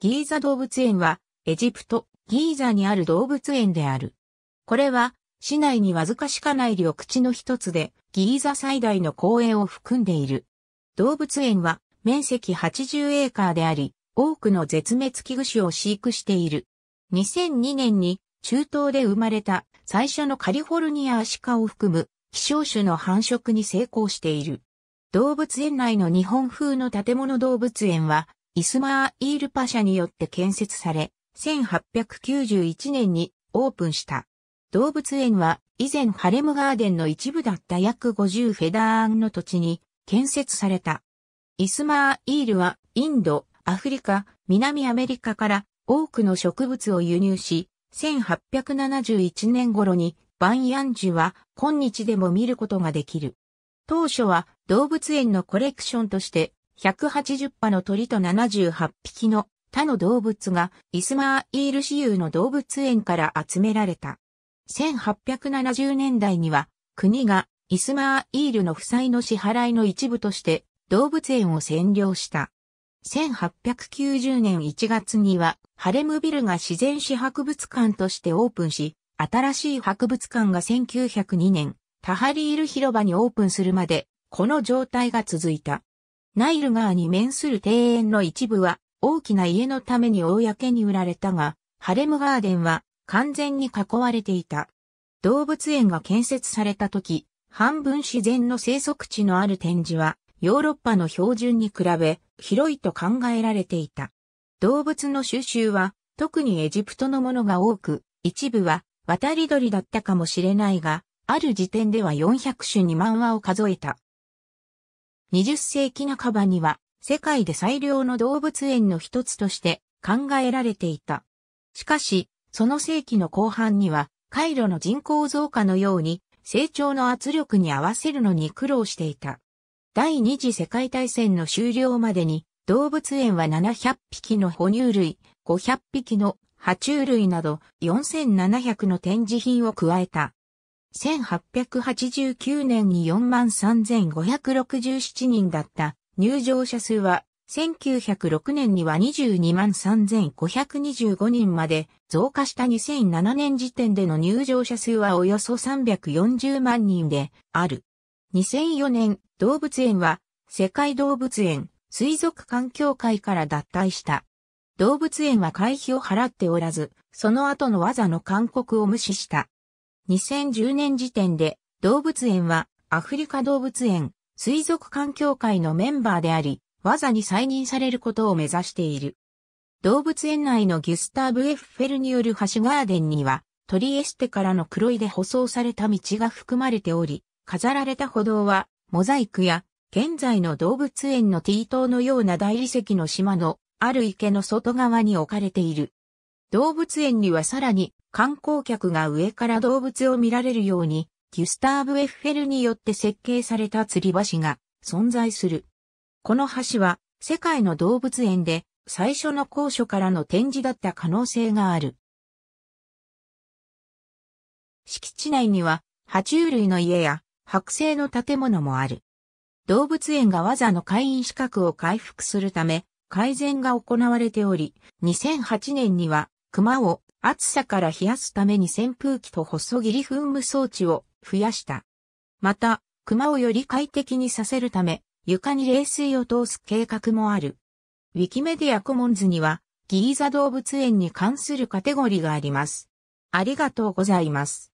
ギーザ動物園は、エジプト、ギーザにある動物園である。これは、市内にわずかしかない緑地の一つで、ギーザ最大の公園を含んでいる。動物園は、面積80エーカーであり、多くの絶滅危惧種を飼育している。2002年に、中東で生まれた最初のカリフォルニアアシカを含む希少種の繁殖に成功している。動物園内の日本風の建物動物園はイスマーイールパシャによって建設され、1891年にオープンした。動物園は以前ハレムガーデンの一部だった約50フェダーンの土地に建設された。イスマーイールはインド、アフリカ、南アメリカから多くの植物を輸入し、1871年頃にバンヤンジュは今日でも見ることができる。当初は動物園のコレクションとして180羽の鳥と78匹の他の動物がイスマーイール市有の動物園から集められた。1870年代には国がイスマーイールの負債の支払いの一部として動物園を占領した。1890年1月にはハレムビルが自然史博物館としてオープンし、新しい博物館が1902年タハリール広場にオープンするまでこの状態が続いた。ナイル川に面する庭園の一部は大きな家のために公に売られたが、ハレムガーデンは完全に囲われていた。動物園が建設された時、半分自然の生息地のある展示は、ヨーロッパの標準に比べ広いと考えられていた。動物の収集は特にエジプトのものが多く、一部は渡り鳥だったかもしれないが、ある時点では400種に万話を数えた。20世紀半ばには世界で最良の動物園の一つとして考えられていた。しかし、その世紀の後半には、カイロの人口増加のように、成長の圧力に合わせるのに苦労していた。第二次世界大戦の終了までに、動物園は700匹の哺乳類、500匹の爬虫類など4700の展示品を加えた。1889年に43,567人だった入場者数は1906年には22万3525人まで増加した2007年時点での入場者数はおよそ340万人である。2004年動物園は世界動物園水族館協会から脱退した。動物園は会費を払っておらず、その後の技の勧告を無視した。2010年時点で動物園はアフリカ動物園水族館協会のメンバーであり、技に再任されることを目指している。動物園内のギュスターブ・エッフェルによる橋ガーデンには、トリエステからの黒いで舗装された道が含まれており、飾られた歩道は、モザイクや、現在の動物園のティートのような大理石の島の、ある池の外側に置かれている。動物園にはさらに、観光客が上から動物を見られるように、ギュスターブ・エッフェルによって設計された吊り橋が存在する。この橋は世界の動物園で最初の高所からの展示だった可能性がある。敷地内には爬虫類の家や剥製の建物もある。動物園が技の会員資格を回復するため改善が行われており、2008年には熊を暑さから冷やすために扇風機と細切り噴霧装置を増やした。また、熊をより快適にさせるため、床に冷水を通す計画もある。ウィキメディアコモンズには、ギーザ動物園に関するカテゴリーがあります。ありがとうございます。